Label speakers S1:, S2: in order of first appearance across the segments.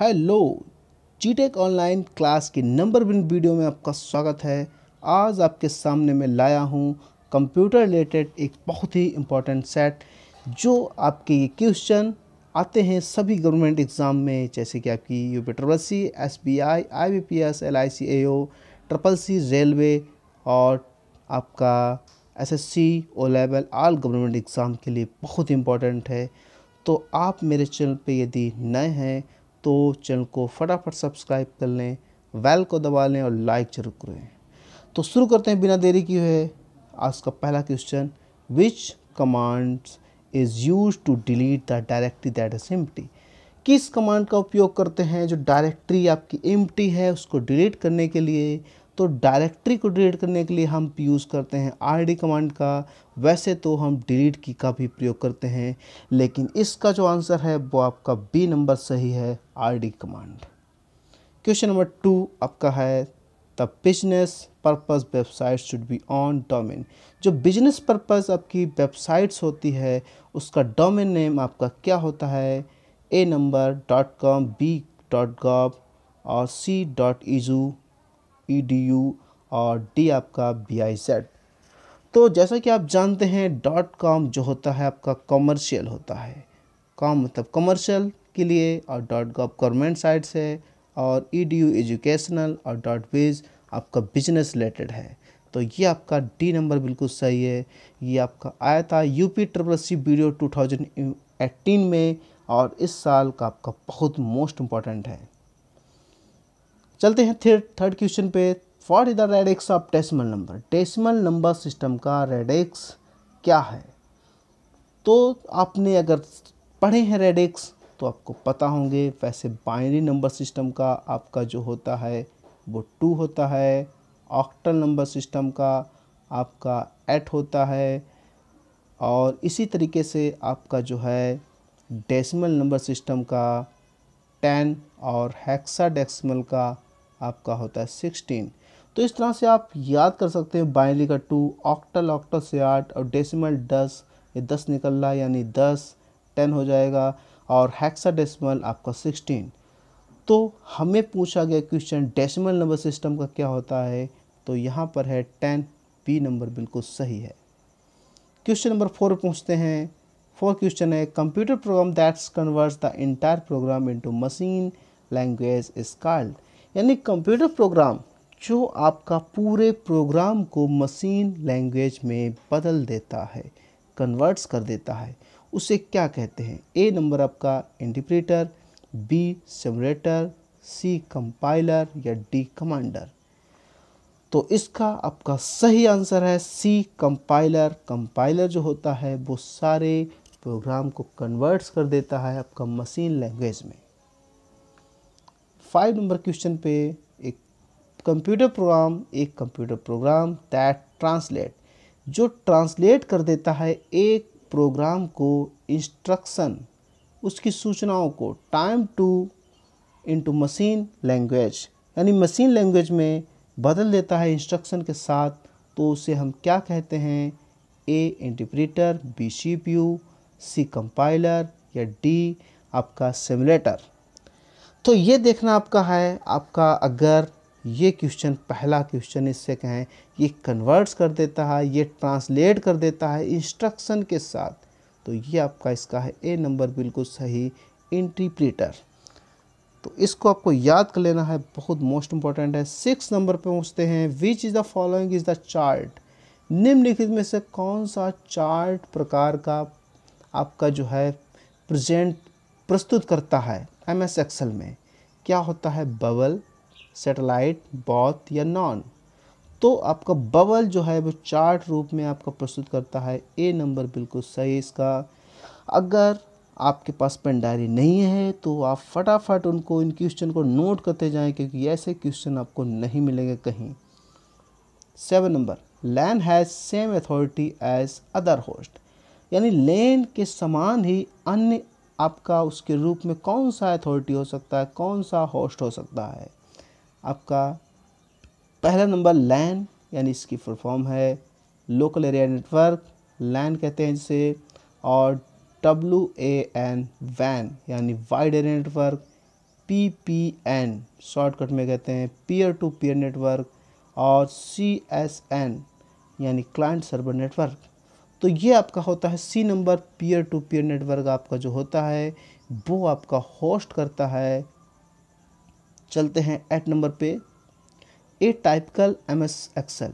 S1: Hello जीटेक online class की number one video में आपका स्वागत है आज आपके सामने मैं लाया हूँ कंप्यूटर रिलेटेड एक बहुत ही इम्पोर्टेंट सेट जो आपके ये क्वेश्चन आते हैं सभी गवर्नमेंट एग्ज़ाम में जैसे कि आपकी U P triple C S B I I B P S L I C A O triple C railway और आपका S S C O level all government exam के लिए बहुत इंपॉर्टेंट है तो आप मेरे चैनल पे यदि नए हैं तो चैनल को फटाफट सब्सक्राइब कर लें वेल को दबा लें और लाइक जरूर करें तो शुरू करते हैं बिना देरी की है आज का पहला question which commands is use to delete the directory that is empty किस कमांड का उपयोग करते हैं जो डायरेक्टरी आपकी एम्प्टी है उसको डिलीट करने के लिए तो डायरेक्टरी को डिलीट करने के लिए हम यूज़ करते हैं आर कमांड का वैसे तो हम डिलीट की का भी प्रयोग करते हैं लेकिन इसका जो आंसर है वो आपका बी नंबर सही है R command question number two आपका है the business purpose website should be on domain जो बिजनेस पर्पस आपकी वेबसाइट्स होती है उसका डोमेन नेम आपका क्या होता है A number dot com B dot gov और C dot edu E D U और डी आपका बी आई जेड तो जैसा कि आप जानते हैं डॉट कॉम जो होता है आपका कॉमर्शियल होता है कॉम मतलब कॉमर्शियल के लिए और डॉट कॉम गवर्नमेंट साइट से और ई डी यू एजुकेशनल और डॉट बिज आपका बिजनेस रिलेटेड है तो ये आपका डी नंबर बिल्कुल सही है ये आपका आया था U P triple C video two thousand eighteen में और इस साल का आपका बहुत मोस्ट इम्पॉर्टेंट है चलते हैं थर्ड क्वेश्चन पे फॉर इधर radix of decimal number decimal number system का रेडेक्स क्या है तो आपने अगर पढ़े हैं रेडिक्स तो आपको पता होंगे वैसे बाइनरी नंबर सिस्टम का आपका जो होता है वो टू होता है ऑक्टल नंबर सिस्टम का आपका एट होता है और इसी तरीके से आपका जो है डेसिमल नंबर सिस्टम का टेन और हेक्साडेसिमल का आपका होता है सिक्सटीन तो इस तरह से आप याद कर सकते हैं बाइनरी का टू ऑक्टल ऑक्टल से आठ और डेसिमल दस ये दस निकल रहा है यानी दस टेन हो जाएगा और हेक्सा डेसिमल आपका सिक्सटीन तो हमें पूछा गया क्वेश्चन डेसिमल नंबर सिस्टम का क्या होता है तो यहाँ पर है टेन बी नंबर बिल्कुल सही है क्वेश्चन नंबर फोर पूछते हैं फोर क्वेश्चन है computer program that's convert the entire program into machine language is called यानी कंप्यूटर प्रोग्राम जो आपका पूरे प्रोग्राम को मशीन लैंग्वेज में बदल देता है कन्वर्ट्स कर देता है उसे क्या कहते हैं ए नंबर आपका interpreter B simulator C compiler या डी कमांडर तो इसका आपका सही आंसर है सी कंपाइलर कंपाइलर जो होता है वो सारे प्रोग्राम को कन्वर्ट्स कर देता है आपका मशीन लैंग्वेज में फाइव नंबर क्वेश्चन पे एक कंप्यूटर प्रोग्राम एक कंप्यूटर प्रोग्राम दैट ट्रांसलेट जो ट्रांसलेट कर देता है एक प्रोग्राम को इंस्ट्रक्शन उसकी सूचनाओं को time to into machine language यानी मशीन लैंग्वेज में बदल देता है इंस्ट्रक्शन के साथ तो उसे हम क्या कहते हैं A interpreter B C P U C compiler या डी आपका सिमुलेटर तो ये देखना आपका है आपका अगर ये क्वेश्चन पहला क्वेश्चन इससे कहें ये कन्वर्ट्स कर देता है ये ट्रांसलेट कर देता है इंस्ट्रक्शन के साथ तो ये आपका इसका है ए नंबर बिल्कुल सही इंटरप्रेटर तो इसको आपको याद कर लेना है बहुत मोस्ट इंपॉर्टेंट है सिक्स नंबर पे पहुँचते हैं which is the following is the chart निम्नलिखित में से कौन सा चार्ट प्रकार का आपका जो है प्रजेंट प्रस्तुत करता है एम एस एक्सल में क्या होता है बबल सेटेलाइट बॉथ या नॉन तो आपका बबल जो है वो चार्ट रूप में आपका प्रस्तुत करता है ए नंबर बिल्कुल सही इसका अगर आपके पास पेन डायरी नहीं है तो आप फटाफट उनको इन क्वेश्चन को नोट करते जाएं क्योंकि ऐसे क्वेश्चन आपको नहीं मिलेंगे कहीं seven number LAN has same authority as other host यानी लैन के समान ही अन्य आपका उसके रूप में कौन सा अथॉरिटी हो सकता है कौन सा होस्ट हो सकता है आपका पहला नंबर लैन यानी इसकी फुल फॉर्म है लोकल एरिया नेटवर्क लैन कहते हैं जिसे और डब्ल्यू ए एन वैन यानी wide area network P P N shortcut में कहते हैं पीयर टू पीयर नेटवर्क और सी एस एन यानी क्लाइंट सर्वर नेटवर्क तो ये आपका होता है C number peer to peer network आपका जो होता है वो आपका होस्ट करता है चलते हैं एट नंबर पे A typical M S Excel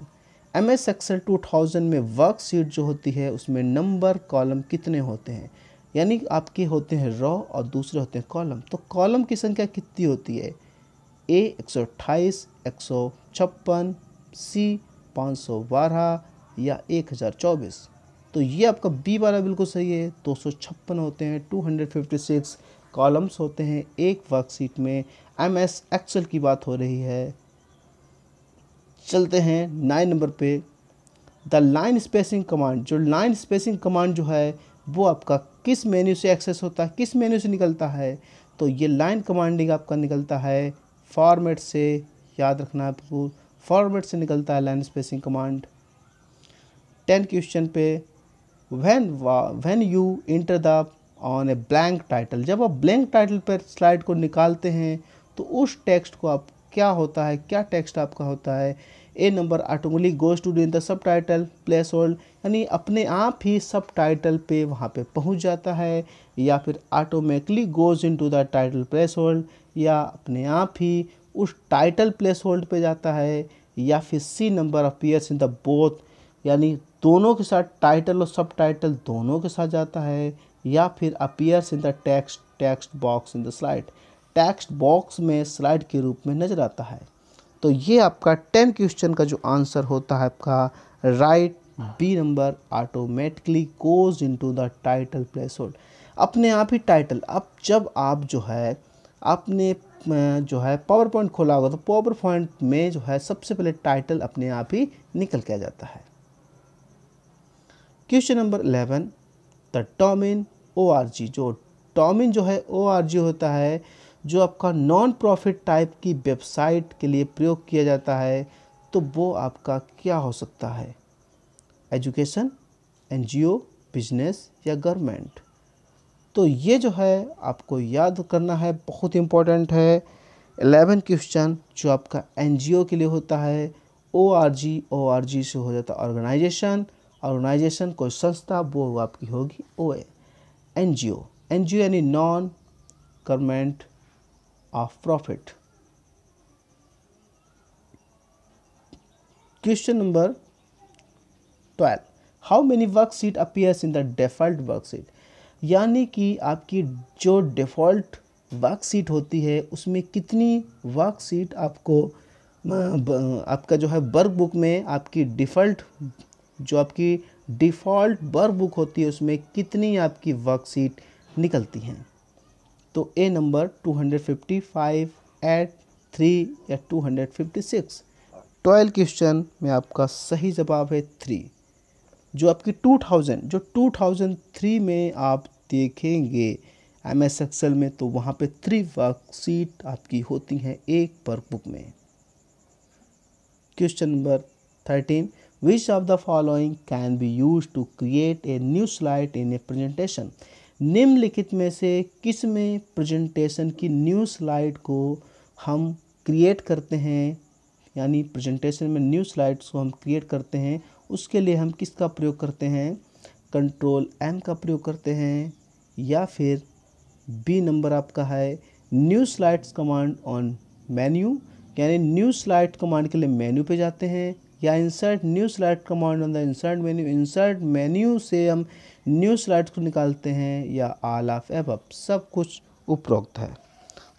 S1: M S Excel two thousand में वर्कशीट जो होती है उसमें नंबर कॉलम कितने होते हैं यानी आपके होते हैं रॉ और दूसरे होते हैं कॉलम तो कॉलम की संख्या कितनी होती है ए एक सौ अट्ठाईस एक सौ छप्पन सी पाँच सौ बारह या एक हज़ार चौबीस तो ये आपका बी वाला बिल्कुल सही है दो होते हैं 256 कॉलम्स होते हैं एक वर्कशीट में एम एस एक्सल की बात हो रही है चलते हैं नाइन नंबर पे द लाइन स्पेसिंग कमांड जो लाइन स्पेसिंग कमांड जो है वो आपका किस मेन्यू से एक्सेस होता है किस मेन्यू से निकलता है तो ये लाइन कमांडिंग आपका निकलता है फॉर्मेट से याद रखना आपको फॉर्मेट से निकलता है line spacing command ten question पे when when you enter the on a blank title जब आप ब्लैंक टाइटल पर स्लाइड को निकालते हैं तो उस टेक्स्ट को आप क्या होता है क्या टेक्स्ट आपका होता है A number automatically goes to in the subtitle place hold यानी अपने आप ही सब टाइटल पर वहाँ पर पहुँच जाता है या फिर automatically goes in to the title place hold या अपने आप ही उस टाइटल प्लेस होल्ड पर जाता है या फिर C number appears in the both यानी दोनों के साथ टाइटल और सब टाइटल दोनों के साथ जाता है या फिर appears in the text text box in the slide text box में स्लाइड के रूप में नज़र आता है तो ये आपका टेन क्वेश्चन का जो आंसर होता है आपका right B number automatically goes into the title place hold अपने आप ही टाइटल अब जब आप जो है आपने जो है पावर पॉइंट खोला होगा तो पावर पॉइंट में जो है सबसे पहले टाइटल अपने आप ही निकल के आ जाता है question number eleven the domain O R G जो टॉमिन जो है ओ आर जी होता है जो आपका नॉन प्रॉफिट टाइप की वेबसाइट के लिए प्रयोग किया जाता है तो वो आपका क्या हो सकता है एजुकेशन एनजीओ बिजनेस या गवर्नमेंट तो ये जो है आपको याद करना है बहुत इम्पोर्टेंट है एलेवन क्वेश्चन जो आपका एनजीओ के लिए होता है ओ आर जी ओ आर जी से हो जाता है ऑर्गेनाइजेशन ऑर्गेनाइजेशन कोई संस्था वो आपकी होगी O N G O N G O यानी non government of profit question number twelve how many worksheet appears in the default worksheet यानी कि आपकी जो डिफ़ॉल्ट वर्कशीट होती है उसमें कितनी वर्कशीट आपको आपका जो है वर्क बुक में आपकी डिफ़ॉल्ट जो आपकी डिफ़ॉल्ट बर बुक होती है उसमें कितनी आपकी वर्कशीट निकलती हैं तो ए नंबर 255 एट थ्री या 256 ट्वेल्व क्वेश्चन में आपका सही जवाब है थ्री जो आपकी 2000 जो 2003 में आप देखेंगे एम एस एक्सल में तो वहाँ पे थ्री वर्कशीट आपकी होती हैं एक बुक में question number thirteen Which of the following can be used to create a new slide in a presentation? निम्नलिखित में से किस में प्रेजेंटेशन की न्यू स्लाइड को हम क्रिएट करते हैं यानी प्रेजेंटेशन में न्यू स्लाइड्स को हम क्रिएट करते हैं उसके लिए हम किसका प्रयोग करते हैं कंट्रोल एम का प्रयोग करते हैं या फिर बी नंबर आपका है new slides command on menu यानी न्यू स्लाइड कमांड के लिए मेन्यू पे जाते हैं या insert new slide command on the insert menu insert menu से हम न्यू स्लाइड को निकालते हैं या आल ऑफ एब सब कुछ उपरोक्त है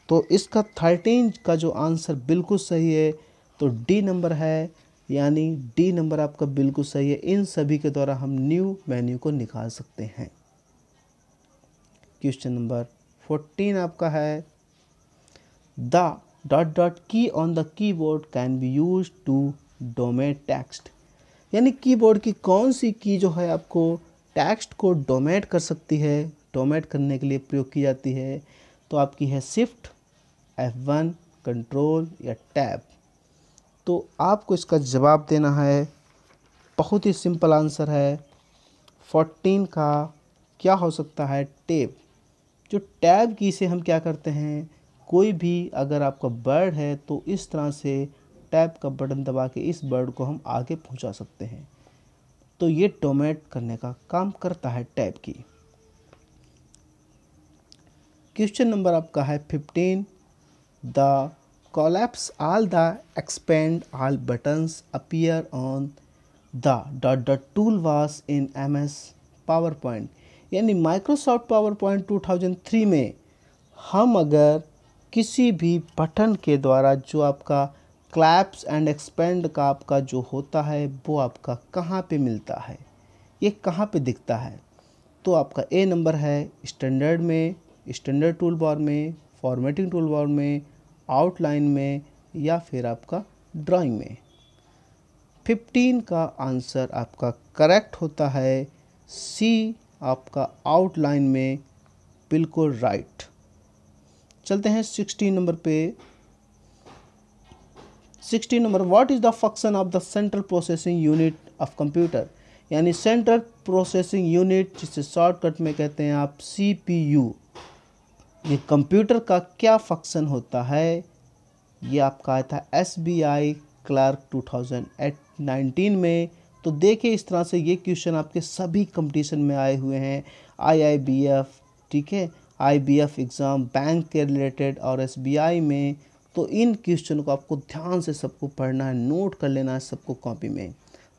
S1: तो इसका थर्टीन का जो आंसर बिल्कुल सही है तो डी नंबर है यानी डी नंबर आपका बिल्कुल सही है इन सभी के द्वारा हम न्यू मेन्यू को निकाल सकते हैं क्वेश्चन नंबर फोर्टीन आपका है the dot dot key on the keyboard can be use to domain text यानी कीबोर्ड की कौन सी की जो है आपको टेक्स्ट को डोमेट कर सकती है डोमेट करने के लिए प्रयोग की जाती है तो आपकी है शिफ्ट एफ वन कंट्रोल या टैब तो आपको इसका जवाब देना है बहुत ही सिंपल आंसर है फोर्टीन का क्या हो सकता है टेब जो टैब की से हम क्या करते हैं कोई भी अगर आपका बर्ड है तो इस तरह से टैप का बटन दबा के इस बर्ड को हम आगे पहुंचा सकते हैं तो ये डोमेट करने का काम करता है टैप की क्वेश्चन नंबर आपका है fifteen the all the expand all buttons appear on the dot dot tool was in M S PowerPoint यानी Microsoft PowerPoint two thousand three में हम अगर किसी भी बटन के द्वारा जो आपका क्लैप्स एंड एक्सपेंड का आपका जो होता है वो आपका कहाँ पे मिलता है ये कहाँ पे दिखता है तो आपका ए नंबर है स्टैंडर्ड में स्टैंडर्ड टूल बार में फॉर्मेटिंग टूल बार में आउटलाइन में या फिर आपका ड्राइंग में फिफ्टीन का आंसर आपका करेक्ट होता है सी आपका आउटलाइन में बिल्कुल राइट चलते हैं सिक्सटीन नंबर पे sixteen number what is the function of the central processing unit of computer यानी सेंट्रल प्रोसेसिंग यूनिट जिसे शॉर्टकट में कहते हैं आप सी पी यू ये कंप्यूटर का क्या फंक्शन होता है ये आपका आया था S B I clerk two thousand eight nineteen में तो देखिए इस तरह से ये क्वेश्चन आपके सभी कंपटीशन में आए हुए हैं आई आई बी एफ ठीक है I B F exam bank के रिलेटेड और एस बी आई में तो इन क्वेश्चन को आपको ध्यान से सबको पढ़ना है नोट कर लेना है सबको कॉपी में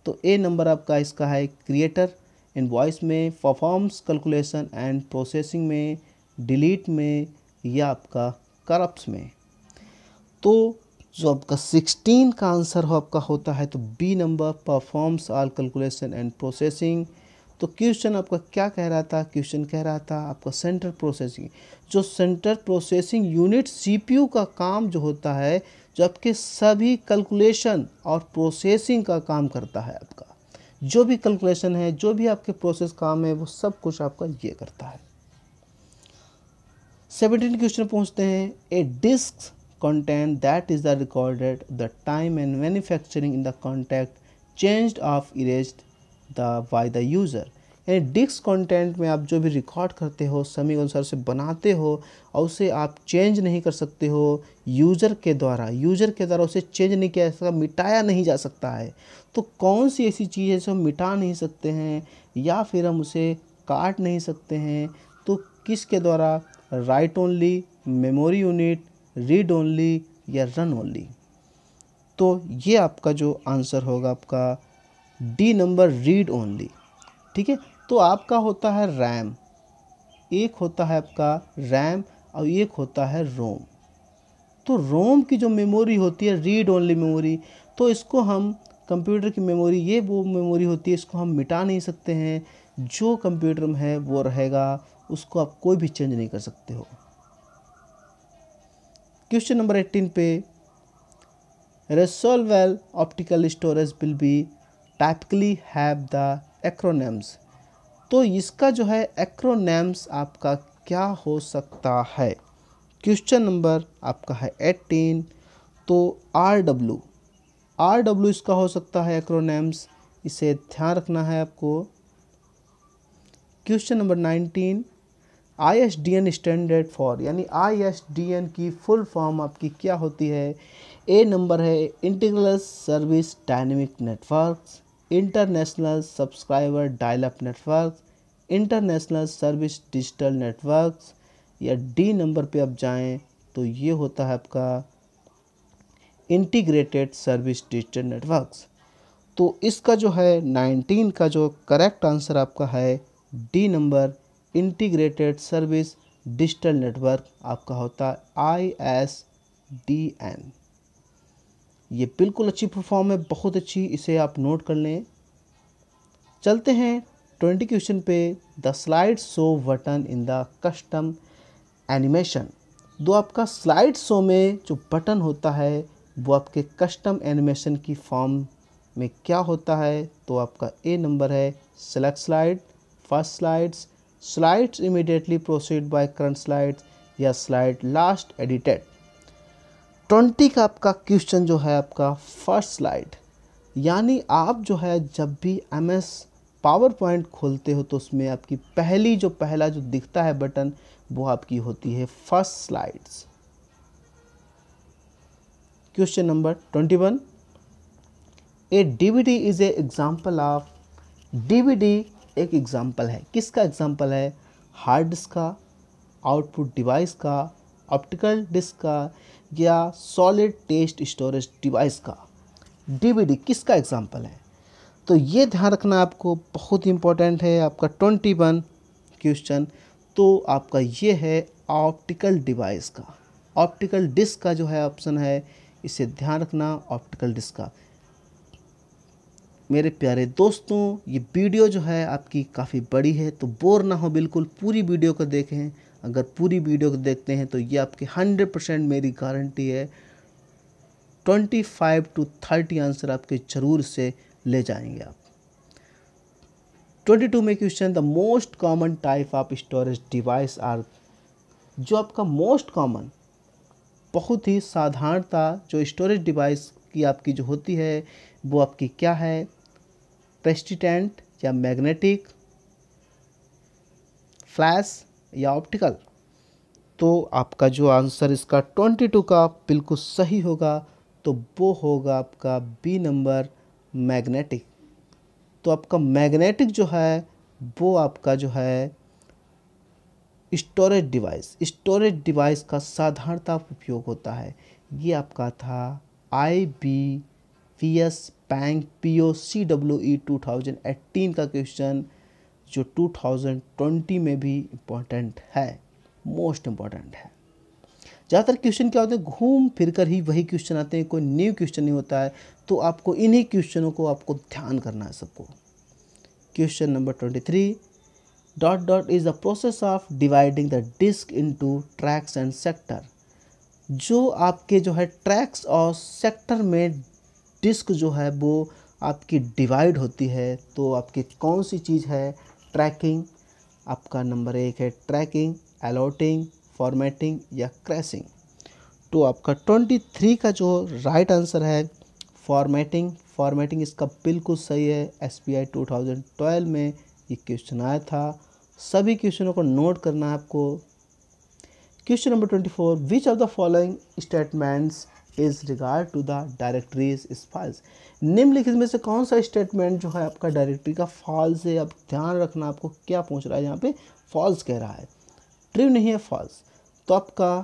S1: तो ए नंबर आपका इसका है क्रिएटर वॉइस में परफॉर्म्स कैलकुलेशन एंड प्रोसेसिंग में डिलीट में या आपका करप्स में तो जो आपका सिक्सटीन का आंसर हो आपका होता है तो B number performs all calculation and processing तो क्वेश्चन आपका क्या कह रहा था क्वेश्चन कह रहा था आपका सेंटर प्रोसेसिंग जो सेंटर प्रोसेसिंग यूनिट सीपीयू का काम जो होता है जो आपके सभी कैलकुलेशन और प्रोसेसिंग का काम करता है आपका जो भी कैलकुलेशन है जो भी आपके प्रोसेस काम है वो सब कुछ आपका ये करता है सेवनटीन क्वेश्चन पहुंचते हैं A disk content that is the recorded the time and manufacturing in the contact change of erased the by the user यानी डिस्क कंटेंट में आप जो भी रिकॉर्ड करते हो समय के अनुसार से बनाते हो और उसे आप चेंज नहीं कर सकते हो यूज़र के द्वारा यूज़र के द्वारा उसे चेंज नहीं किया जा सकता मिटाया नहीं जा सकता है तो कौन सी ऐसी चीज़ है जिसे हम मिटा नहीं सकते हैं या फिर हम उसे काट नहीं सकते हैं तो किसके द्वारा write only memory unit read only या रन ओनली तो ये आपका जो आंसर होगा आपका डी नंबर रीड ओनली ठीक है तो आपका होता है रैम एक होता है आपका रैम और एक होता है रोम तो रोम की जो मेमोरी होती है रीड ओनली मेमोरी तो इसको हम कंप्यूटर की मेमोरी ये वो मेमोरी होती है इसको हम मिटा नहीं सकते हैं जो कंप्यूटर में है वो रहेगा उसको आप कोई भी चेंज नहीं कर सकते हो क्वेश्चन नंबर एट्टीन पे resolvable optical storage will be typically have the acronyms तो इसका जो है एक्रोनेम्स आपका क्या हो सकता है क्वेश्चन नंबर आपका है एटीन तो आर डब्ल्यू आर डब्ल्यू इसका हो सकता है एक्रोनेम्स इसे ध्यान रखना है आपको question number nineteen I S D N standard for यानी आई एस डी एन की फुल फॉर्म आपकी क्या होती है ए नंबर है integral service dynamic networks international subscriber dialup network international service digital networks या डी नंबर पे आप जाएं तो ये होता है आपका इंटीग्रेटेड सर्विस डिजिटल नेटवर्क्स तो इसका जो है नाइनटीन का जो करेक्ट आंसर आपका है D number integrated service digital network आपका होता है आई एस डी एन ये बिल्कुल अच्छी परफॉर्म है बहुत अच्छी इसे आप नोट कर लें चलते हैं ट्वेंटी क्वेश्चन पे the slide show button in the custom animation दो आपका स्लाइड शो में जो बटन होता है वो आपके कस्टम एनिमेशन की फॉर्म में क्या होता है तो आपका ए नंबर है select slide first slides slides immediately proceed by current slides या स्लाइड लास्ट एडिटेड ट्वेंटी का आपका क्वेश्चन जो है आपका फर्स्ट स्लाइड यानी आप जो है जब भी एम एस पावर पॉइंट खोलते हो तो उसमें आपकी पहली जो पहला जो दिखता है बटन वो आपकी होती है first slides question number twenty one a DVD is a example of DVD एक एग्जाम्पल है किसका एग्जाम्पल है हार्ड डिस्क का आउटपुट डिवाइस का ऑप्टिकल डिस्क का या सॉलिड टेस्ट स्टोरेज डिवाइस का डीवीडी किसका एग्जाम्पल है तो ये ध्यान रखना आपको बहुत इंपॉर्टेंट है आपका ट्वेंटी वन क्वेश्चन तो आपका ये है ऑप्टिकल डिवाइस का ऑप्टिकल डिस्क का जो है ऑप्शन है इसे ध्यान रखना ऑप्टिकल डिस्क का मेरे प्यारे दोस्तों ये वीडियो जो है आपकी काफ़ी बड़ी है तो बोर ना हो बिल्कुल पूरी वीडियो को देखें अगर पूरी वीडियो को देखते हैं तो ये आपकी हंड्रेड परसेंट मेरी गारंटी है twenty five to thirty answer आपके ज़रूर से ले जाएंगे आप ट्वेंटी टू में question the most common type of storage device are जो आपका मोस्ट कॉमन बहुत ही साधारणता जो स्टोरेज डिवाइस की आपकी जो होती है वो आपकी क्या है प्रेस्टिटेंट या मैग्नेटिक फ्लैश या ऑप्टिकल तो आपका जो आंसर इसका ट्वेंटी टू का बिल्कुल सही होगा तो वो होगा आपका बी नंबर मैग्नेटिक तो आपका मैग्नेटिक जो है वो आपका जो है स्टोरेज डिवाइस स्टोरेज डिवाइस का साधारणता उपयोग होता है ये आपका था I B P S bank P O C W E two thousand eighteen का क्वेश्चन जो 2020 में भी इम्पोर्टेंट है मोस्ट इम्पॉर्टेंट है ज़्यादातर क्वेश्चन क्या होते हैं घूम फिर कर ही वही क्वेश्चन आते हैं कोई न्यू क्वेश्चन नहीं होता है तो आपको इन्हीं क्वेश्चनों को आपको ध्यान करना है सबको question number twenty three dot dot is the process of dividing the disk into tracks and sector जो आपके जो है ट्रैक्स और सेक्टर में डिस्क जो है वो आपकी डिवाइड होती है तो आपकी कौन सी चीज़ है ट्रैकिंग आपका नंबर एक है ट्रैकिंग अलॉटिंग फॉर्मेटिंग या क्रैशिंग तो आपका ट्वेंटी थ्री का जो राइट आंसर है फॉर्मेटिंग फॉर्मेटिंग इसका बिल्कुल सही है S B I two thousand twelve में ये क्वेश्चन आया था सभी क्वेश्चनों को नोट करना है आपको question number twenty four which of the following statements is regard to the directories is false निम्नलिखित में से कौन सा स्टेटमेंट जो है आपका डायरेक्ट्री का फॉल्स है अब ध्यान रखना आपको क्या पूछ रहा है यहाँ पे फॉल्स कह रहा है ट्रू नहीं है फॉल्स तो आपका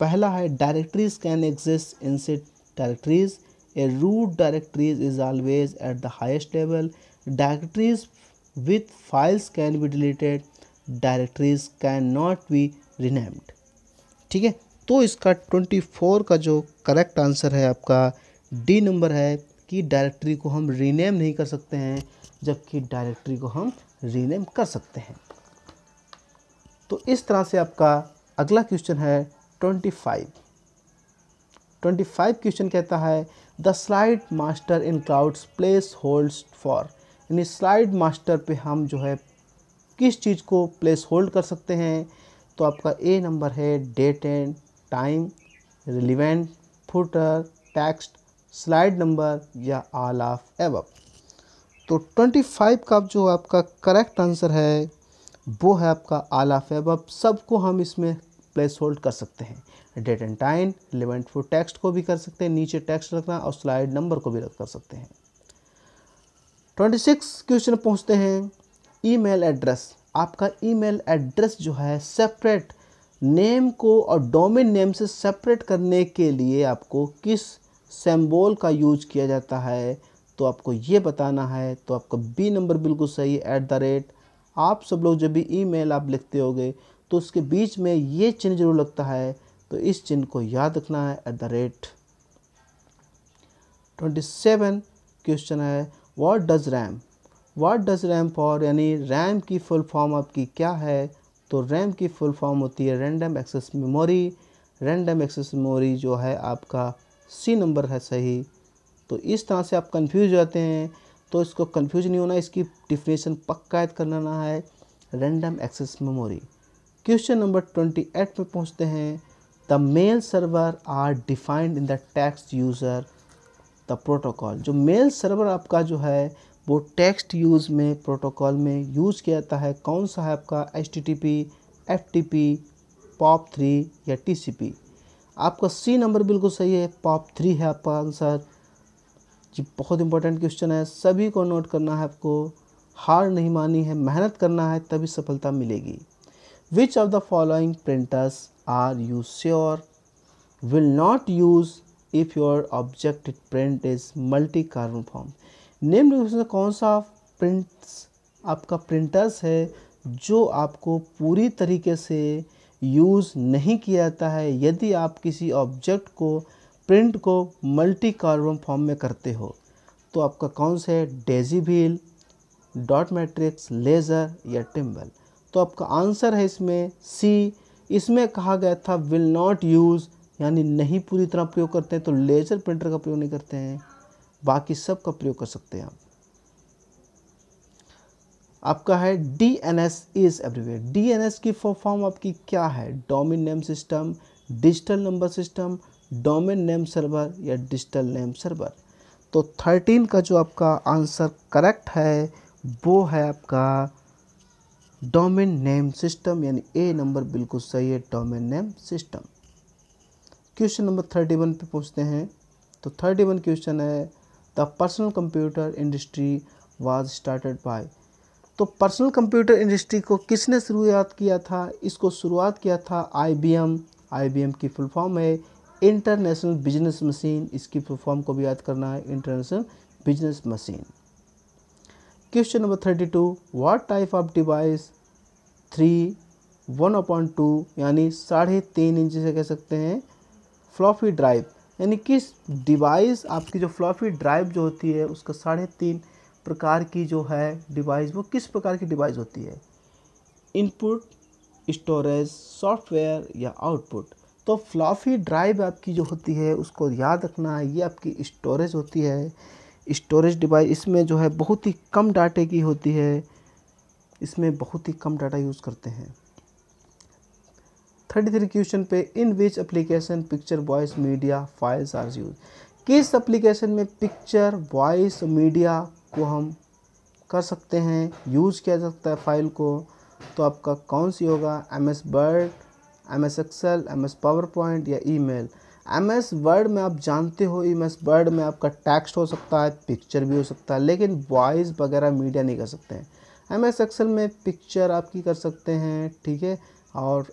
S1: पहला है डायरेक्टरीज कैन एग्जिस्ट इन से directories a root directories is always at the highest level directories files can be deleted directories can not be renamed ठीक है तो इसका 24 का जो करेक्ट आंसर है आपका डी नंबर है कि डायरेक्टरी को हम रीनेम नहीं कर सकते हैं जबकि डायरेक्टरी को हम रीनेम कर सकते हैं तो इस तरह से आपका अगला क्वेश्चन है twenty five twenty five question कहता है the slide master includes placeholders for यानी स्लाइड मास्टर पे हम जो है किस चीज़ को प्लेस होल्ड कर सकते हैं तो आपका ए नंबर है date and time relevant footer text slide number या आल ऑफ एव तो 25 का जो आपका करेक्ट आंसर है वो है आपका आल ऑफ एवब सबको हम इसमें प्लेस होल्ड कर सकते हैं date and time relevant foot text को भी कर सकते हैं नीचे टेक्स्ट रखना और स्लाइड नंबर को भी रख कर सकते हैं 26 क्वेश्चन पहुँचते हैं ईमेल एड्रेस आपका ईमेल एड्रेस जो है सेपरेट नेम को और डोमेन नेम से सेपरेट करने के लिए आपको किस सेम्बोल का यूज किया जाता है तो आपको ये बताना है तो आपका बी नंबर बिल्कुल सही है एट द रेट आप सब लोग जब भी ईमेल आप लिखते गए तो उसके बीच में ये चिन्ह जरूर लगता है तो इस चिन्ह को याद रखना है at the rate twenty seven question है what does RAM what does RAM for यानी रैम की फुल फॉर्म आपकी क्या है तो रैम की फुल फॉर्म होती है random access memory random access memory जो है आपका सी नंबर है सही तो इस तरह से आप कंफ्यूज जाते हैं तो इसको कंफ्यूज नहीं होना इसकी डिफिनेशन पक्का कर लेना है random access memory question number twenty eight में पहुँचते हैं the mail server are defined in the tax user the protocol जो मेल सर्वर आपका जो है वो टेक्स्ट यूज़ में प्रोटोकॉल में यूज़ किया जाता है कौन सा है आपका H T T P F T P POP three या टी सी पी आपका सी नंबर बिल्कुल सही है पॉप थ्री है आपका आंसर जी बहुत इंपॉर्टेंट क्वेश्चन है सभी को नोट करना है आपको हार नहीं मानी है मेहनत करना है तभी सफलता मिलेगी which of the following printers are you sure will not use if your object print is multi carbon form name से कौन सा प्रिंट्स आपका प्रिंटर्स है जो आपको पूरी तरीके से यूज़ नहीं किया जाता है यदि आप किसी ऑब्जेक्ट को प्रिंट को मल्टी कार्बन फॉर्म में करते हो तो आपका कौन सा है daisy wheel dot matrix laser या टिम्बल तो आपका आंसर है इसमें सी इसमें कहा गया था विल नॉट यूज़ यानी नहीं पूरी तरह प्रयोग करते हैं तो लेज़र प्रिंटर का प्रयोग नहीं करते हैं बाकी सब का प्रयोग कर सकते हैं आप आपका है D N S is everywhere D N S की फॉर्म आपकी क्या है domain name system digital number system domain name server या डिजिटल नेम सर्वर तो थर्टीन का जो आपका आंसर करेक्ट है वो है आपका डोमिन नेम सिस्टम यानी ए नंबर बिल्कुल सही है domain name system question number thirty one पर पूछते हैं तो थर्टी वन क्वेश्चन है the personal computer industry was started by तो पर्सनल कंप्यूटर इंडस्ट्री को किसने शुरुआत किया था इसको शुरुआत किया था आईबीएम आईबीएम की फुल फॉर्म है इंटरनेशनल बिजनेस मशीन इसकी फुल फॉर्म को भी याद करना है international business machine question number thirty two what type of device three one upon two यानी साढ़े तीन इंच से कह सकते हैं फ्लॉफी ड्राइव यानी कि डिवाइस आपकी जो फ्लॉपी ड्राइव जो होती है उसका साढ़े तीन प्रकार की जो है डिवाइस वो किस प्रकार की डिवाइस होती है इनपुट स्टोरेज सॉफ्टवेयर या आउटपुट तो फ्लॉफी ड्राइव आपकी जो होती है उसको याद रखना है ये आपकी स्टोरेज होती है स्टोरेज डिवाइस इसमें जो है बहुत ही कम डाटे की होती है इसमें बहुत ही कम डाटा यूज़ करते हैं थर्टी थ्री क्वेश्चन पे in which application picture voice media files are use किस एप्लीकेशन में पिक्चर वॉइस मीडिया को हम कर सकते हैं यूज़ किया जा सकता है फाइल को तो आपका कौन सी होगा M S Word M S Excel M S PowerPoint या email M S Word में आप जानते हो एम एस वर्ड में आपका टेक्स्ट हो सकता है पिक्चर भी हो सकता है लेकिन वॉइस वगैरह मीडिया नहीं कर सकते हैं एम एस एक्सेल में पिक्चर आपकी कर सकते हैं ठीक है और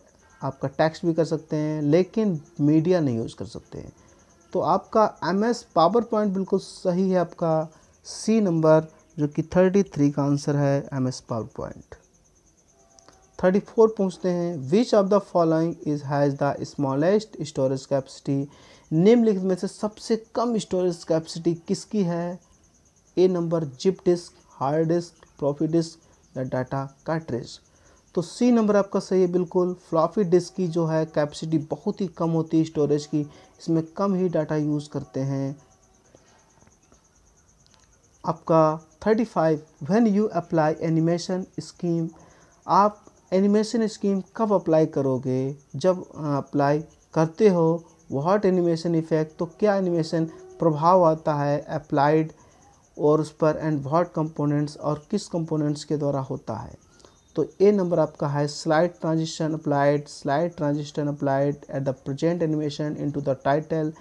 S1: आपका टैक्स भी कर सकते हैं लेकिन मीडिया नहीं यूज़ कर सकते हैं तो आपका एम एस पावर पॉइंट बिल्कुल सही है आपका सी नंबर जो कि थर्टी थ्री का आंसर है M S PowerPoint thirty four पूछते हैं which of the following is has the smallest storage capacity निम्नलिखित में से सबसे कम स्टोरेज कैपेसिटी किसकी है A number zip disk hard disk profit disk या डाटा कार्ट्रिज तो सी नंबर आपका सही है बिल्कुल फ़्लॉफी डिस्क की जो है कैपेसिटी बहुत ही कम होती है स्टोरेज की इसमें कम ही डाटा यूज़ करते हैं आपका 35 when you apply animation scheme आप एनिमेशन स्कीम कब अप्लाई करोगे जब अप्लाई करते हो वॉट एनिमेशन इफ़ेक्ट तो क्या एनिमेशन प्रभाव आता है अप्लाइड और उस पर एंड वॉट कंपोनेंट्स और किस कंपोनेंट्स के द्वारा होता है तो ए नंबर आपका है slide transition applied slide transition applied at the present animation into the title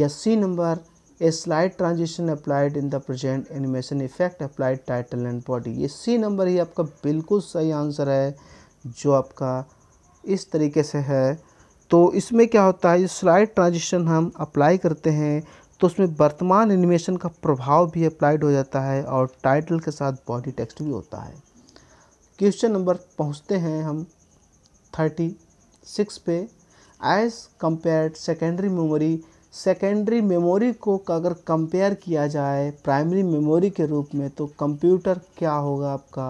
S1: या C number a slide transition applied in the present animation effect applied title and body ये सी नंबर ही आपका बिल्कुल सही answer है जो आपका इस तरीके से है तो इसमें क्या होता है स्लाइड ट्रांजिशन हम अप्लाई करते हैं तो उसमें वर्तमान एनिमेशन का प्रभाव भी अप्लाइड हो जाता है और टाइटल के साथ बॉडी टेक्स्ट भी होता है क्वेश्चन नंबर पहुंचते हैं हम थर्टी सिक्स पे as compare secondary memory secondary memory को अगर कंपेयर किया जाए प्राइमरी मेमोरी के रूप में तो कंप्यूटर क्या होगा आपका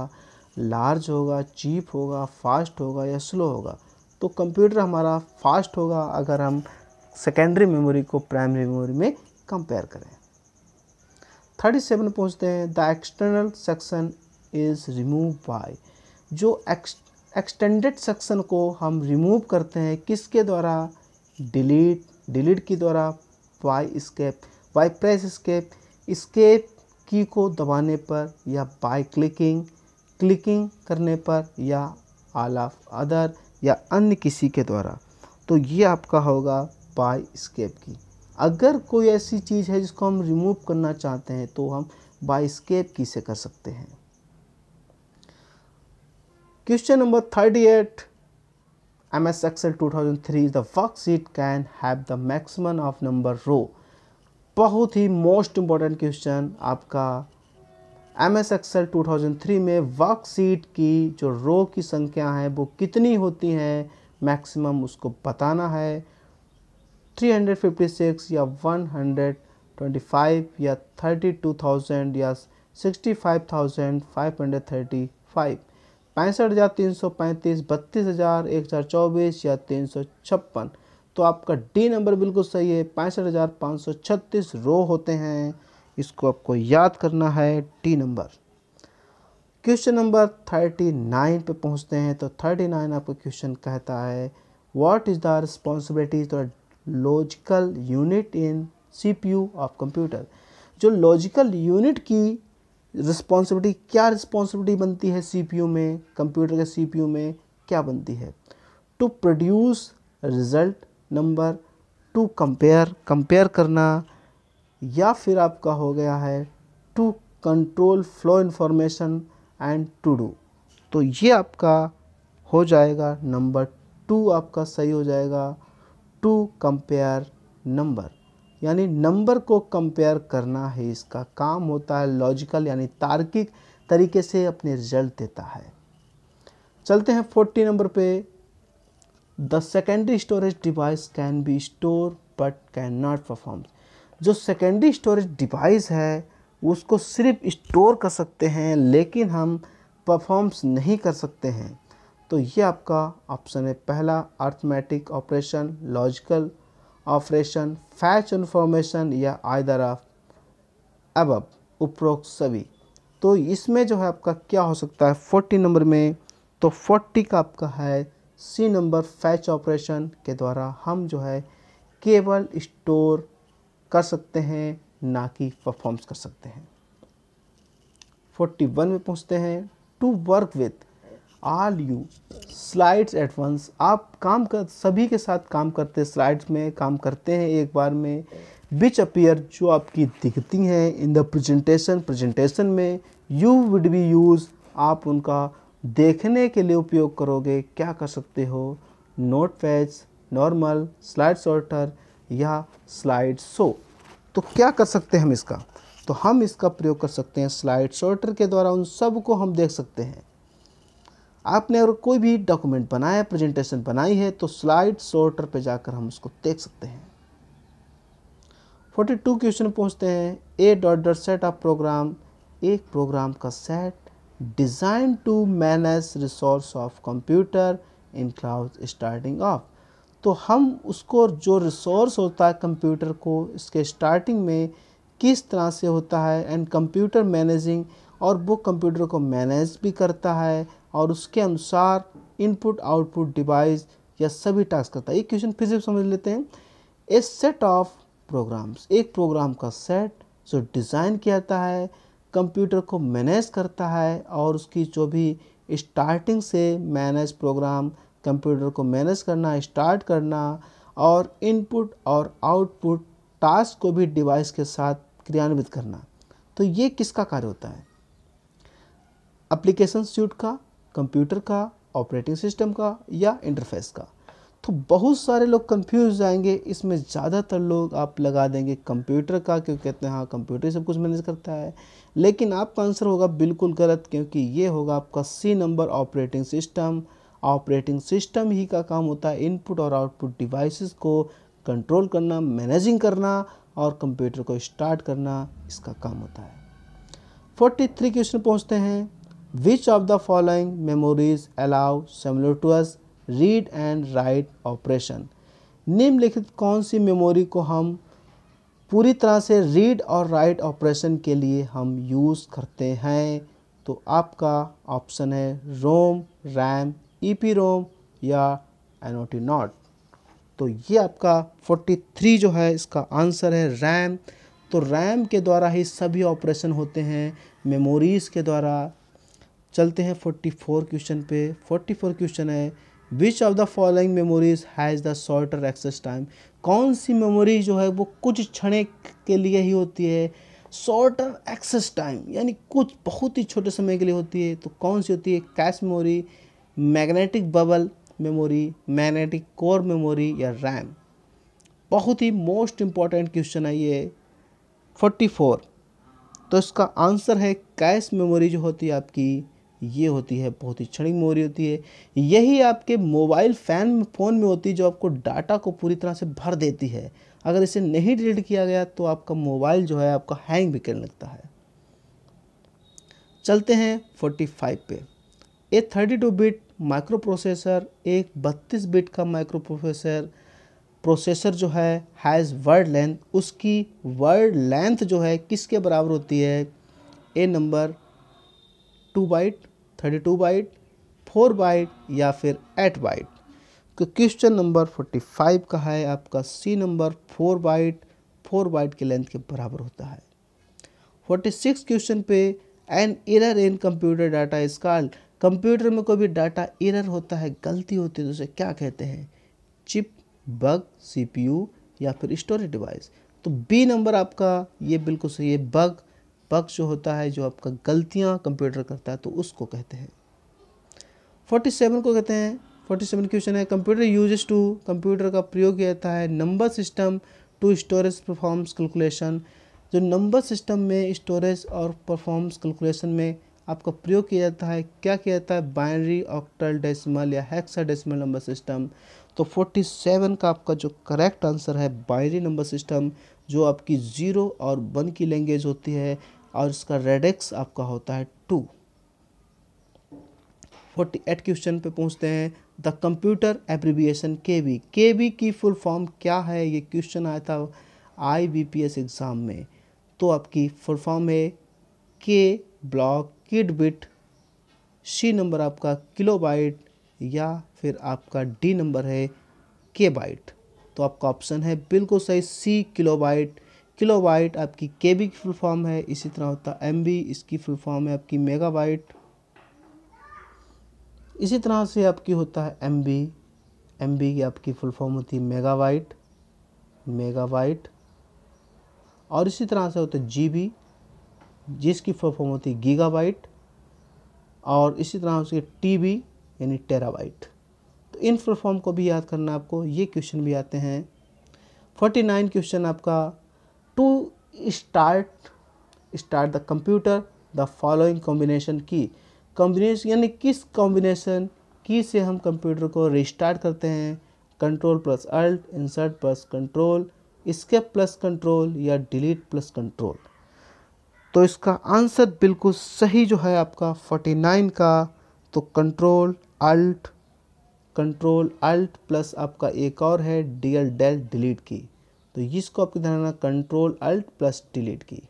S1: लार्ज होगा चीप होगा फास्ट होगा या स्लो होगा तो कंप्यूटर हमारा फास्ट होगा अगर हम सेकेंडरी मेमोरी को प्राइमरी मेमोरी में कंपेयर करें थर्टी सेवन पहुँचते हैं the external section is remove by जो एक्सटेंडेड सेक्शन को हम रिमूव करते हैं किसके द्वारा डिलीट डिलीट के द्वारा by escape by press escape escape key को दबाने पर या बाय क्लिकिंग क्लिकिंग करने पर या आल ऑफ अदर या अन्य किसी के द्वारा तो ये आपका होगा बाय स्केप की अगर कोई ऐसी चीज़ है जिसको हम रिमूव करना चाहते हैं तो हम बाय स्केप की से कर सकते हैं question number thirty eight M S Excel two thousand three the work sheet can have the maximum of number row बहुत ही मोस्ट इंपॉर्टेंट क्वेश्चन आपका M S Excel two thousand three में work sheet की जो रो की संख्या है वो कितनी होती हैं मैक्सिमम उसको बताना है थ्री हंड्रेड फिफ्टी सिक्स या वन हंड्रेड ट्वेंटी फाइव या थर्टी टू थाउजेंड या sixty five thousand five hundred thirty five पैंसठ हज़ार तीन सौ पैंतीस बत्तीस हज़ार एक हज़ार चौबीस या तीन सौ छप्पन तो आपका डी नंबर बिल्कुल सही है पैंसठ हज़ार पाँच सौ छत्तीस रो होते हैं इसको आपको याद करना है D number question number thirty nine पर पहुँचते हैं तो थर्टी नाइन आपका क्वेश्चन कहता है व्हाट इज़ द रिस्पॉन्सिबिलिटी तो logical unit in U of computer जो लॉजिकल यूनिट की रिस्पॉन्सिबिलिटी क्या रिस्पॉन्सिबिलिटी बनती है यू में कंप्यूटर के यू में क्या बनती है to produce result number to compare compare करना या फिर आपका हो गया है to control flow information and to do तो ये आपका हो जाएगा नंबर टू आपका सही हो जाएगा टू कंपेयर नंबर यानी नंबर को कंपेयर करना है इसका काम होता है लॉजिकल यानी तार्किक तरीके से अपने रिजल्ट देता है चलते हैं फोर्टी नंबर पे the secondary storage device can be store but can not perform जो सेकेंडरी स्टोरेज डिवाइस है उसको सिर्फ स्टोर कर सकते हैं लेकिन हम परफॉर्म्स नहीं कर सकते हैं तो ये आपका ऑप्शन है पहला arithmetic operation logical operation fetch information या आयदर ऑफ अब उपरोक्त सभी तो इसमें जो है आपका क्या हो सकता है फोर्टी नंबर में तो फोर्टी का आपका है सी नंबर फैच ऑपरेशन के द्वारा हम जो है केवल स्टोर कर सकते हैं ना कि परफॉर्म्स कर सकते हैं फोर्टी वन में पहुँचते हैं to work with all you slides at once आप काम कर सभी के साथ काम करते स्लाइड्स में काम करते हैं एक बार में बिच अपीयर जो आपकी दिखती हैं इन द प्रेजेंटेशन प्रेजेंटेशन में यू वुड बी यूज़ आप उनका देखने के लिए उपयोग करोगे क्या कर सकते हो note page normal slide sorter या स्लाइड शो तो क्या कर सकते हैं हम इसका तो हम इसका प्रयोग कर सकते हैं स्लाइड शॉर्टर के द्वारा उन सब को हम देख सकते हैं आपने अगर कोई भी डॉक्यूमेंट बनाया प्रेजेंटेशन बनाई है तो स्लाइड शॉर्टर पे जाकर हम उसको देख सकते हैं 42 क्वेश्चन पूछते हैं a dot dot set of program एक प्रोग्राम का set design to manage resource of computer including starting of तो हम उसको जो रिसोर्स होता है कंप्यूटर को इसके स्टार्टिंग में किस तरह से होता है एंड कंप्यूटर मैनेजिंग और वो कंप्यूटर को मैनेज भी करता है और उसके अनुसार इनपुट आउटपुट डिवाइस या सभी टास्क करता है एक क्वेश्चन फिर से समझ लेते हैं ए सेट ऑफ प्रोग्राम्स एक प्रोग्राम का सेट जो डिज़ाइन किया जाता है कंप्यूटर को मैनेज करता है और उसकी जो भी स्टार्टिंग से मैनेज प्रोग्राम कंप्यूटर को मैनेज करना स्टार्ट करना और इनपुट और आउटपुट टास्क को भी डिवाइस के साथ क्रियान्वित करना तो ये किसका कार्य होता है एप्लीकेशन सूट का कंप्यूटर का ऑपरेटिंग सिस्टम का या इंटरफेस का तो बहुत सारे लोग कंफ्यूज जाएंगे इसमें ज़्यादातर लोग आप लगा देंगे कंप्यूटर का क्योंकि कहते हैं हाँ कंप्यूटर ही सब कुछ मैनेज करता है लेकिन आपका आंसर होगा बिल्कुल गलत क्योंकि ये होगा आपका C number operating system operating system ही का काम होता है इनपुट और आउटपुट डिवाइसेस को कंट्रोल करना मैनेजिंग करना और कंप्यूटर को स्टार्ट करना इसका काम होता है 43 क्वेश्चन पहुंचते हैं Which of the following memories allow simultaneous read and write operation? निम्नलिखित कौन सी मेमोरी को हम पूरी तरह से रीड और राइट ऑपरेशन के लिए हम यूज़ करते हैं तो आपका ऑप्शन है रोम रैम ईपी रोम या एनोटी नॉट तो ये आपका 43 जो है इसका आंसर है रैम तो रैम के द्वारा ही सभी ऑपरेशन होते हैं मेमोरीज़ के द्वारा चलते हैं 44 क्वेश्चन पे 44 क्वेश्चन है which of the following memories has the shorter access time कौन सी मेमोरी जो है वो कुछ क्षण के लिए ही होती है शॉर्टर एक्सेस टाइम यानी कुछ बहुत ही छोटे समय के लिए होती है तो कौन सी होती है cache memory magnetic bubble memory magnetic core memory या रैम बहुत ही मोस्ट इम्पॉर्टेंट क्वेश्चन है ये फोर्टी फोर तो इसका आंसर है कैश मेमोरी जो होती है आपकी ये होती है बहुत ही क्षणिक मेमोरी होती है यही आपके मोबाइल फैन फ़ोन में होती है जो आपको डाटा को पूरी तरह से भर देती है अगर इसे नहीं डिलीट किया गया तो आपका मोबाइल जो है आपका हैंग भी करने लगता है चलते हैं 45 पे ए 32 बिट माइक्रो प्रोसेसर एक 32 बिट का माइक्रो प्रोसेसर प्रोसेसर जो है हैज़ वर्ड लेंथ उसकी वर्ड लेंथ जो है किसके बराबर होती है A number two byte thirty two byte four byte या फिर एट बाइट तो क्वेश्चन नंबर फोर्टी फाइव का है आपका C number four byte four byte के लेंथ के बराबर होता है फोर्टी सिक्स क्वेश्चन पे an error in computer data is called computer में कोई भी डाटा एरर होता है गलती होती है तो उसे क्या कहते हैं चिप बग सीपीयू या फिर स्टोरेज डिवाइस तो बी नंबर आपका ये बिल्कुल सही है बग बग जो होता है जो आपका गलतियाँ कंप्यूटर करता है तो उसको कहते हैं फोर्टी सेवन को कहते हैं फोर्टी सेवन क्वेश्चन है कंप्यूटर यूजेस टू कंप्यूटर का प्रयोग किया जाता है number system to storage performs calculation जो नंबर सिस्टम में स्टोरेज और परफॉर्म्स कैलकुलेशन में आपका प्रयोग किया जाता है क्या किया जाता है बाइनरी ऑक्टल डेसिमल या हेक्सा डेसिमल नंबर सिस्टम तो 47 का आपका जो करेक्ट आंसर है बाइनरी नंबर सिस्टम जो आपकी ज़ीरो और वन की लैंग्वेज होती है और इसका रेडेक्स आपका होता है टू फोर्टी एट क्वेश्चन पे पूछते हैं the computer abbreviation K B K B की फुल फॉर्म क्या है ये क्वेश्चन आया था I B P S exam में तो आपकी फुल फॉर्म है के block kid bit C number आपका किलो बाइट या फिर आपका डी नंबर है के बाइट तो आपका ऑप्शन है बिल्कुल सही C kilobyte kilobyte आपकी के बी की फुल फॉर्म है इसी तरह होता है एम बी इसकी फुल फॉर्म है आपकी मेगाबाइट इसी तरह से आपकी होता है एम बी एम बी की आपकी फुल फॉर्म होती है मेगावाइट वाइट मेगा वाइट और इसी तरह से होता है जी बी जिसकी फुल फॉर्म होती है गीगा वाइट और इसी तरह से टी बी यानी टेराबाइट तो इन फुल फॉर्म को भी याद करना आपको ये क्वेश्चन भी आते हैं फोर्टी नाइन क्वेश्चन आपका to start start the computer the following combination key combination यानी किस कॉम्बिनेशन की से हम कंप्यूटर को रिस्टार्ट करते हैं control plus alt insert plus control escape plus control या डिलीट प्लस कंट्रोल तो इसका आंसर बिल्कुल सही जो है आपका फोर्टी नाइन का तो control alt control alt plus आपका एक और है डी एल डेल डिलीट की तो इसको आपको ध्यान रखना कंट्रोल अल्ट प्लस डिलीट की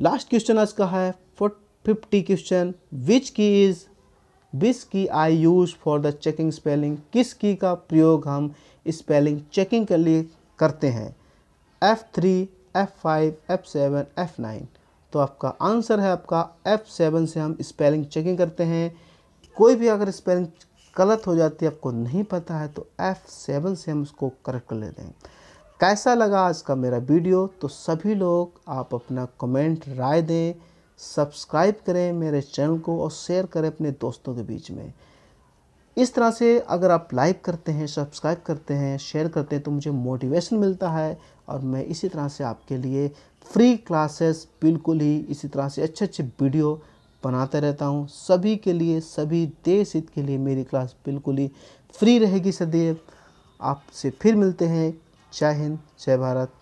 S1: लास्ट क्वेश्चन आज का है फिफ्टी क्वेश्चन विच की is which key I use for the checking spelling किस की का प्रयोग हम स्पेलिंग चेकिंग के लिए करते हैं F three F five F seven F nine तो आपका आंसर है आपका एफ़ सेवन से हम स्पेलिंग चेकिंग करते हैं कोई भी अगर स्पेलिंग गलत हो जाती है आपको नहीं पता है तो एफ़ सेवन से हम उसको करेक्ट कर लेते हैं कैसा लगा आज का मेरा वीडियो तो सभी लोग आप अपना कमेंट राय दें सब्सक्राइब करें मेरे चैनल को और शेयर करें अपने दोस्तों के बीच में इस तरह से अगर आप लाइक करते हैं सब्सक्राइब करते हैं शेयर करते हैं तो मुझे मोटिवेशन मिलता है और मैं इसी तरह से आपके लिए फ्री क्लासेस बिल्कुल ही इसी तरह से अच्छे अच्छे वीडियो बनाते रहता हूँ सभी के लिए सभी देश हित के लिए मेरी क्लास बिल्कुल ही फ्री रहेगी सदैव आपसे फिर मिलते हैं जय हिंद जय भारत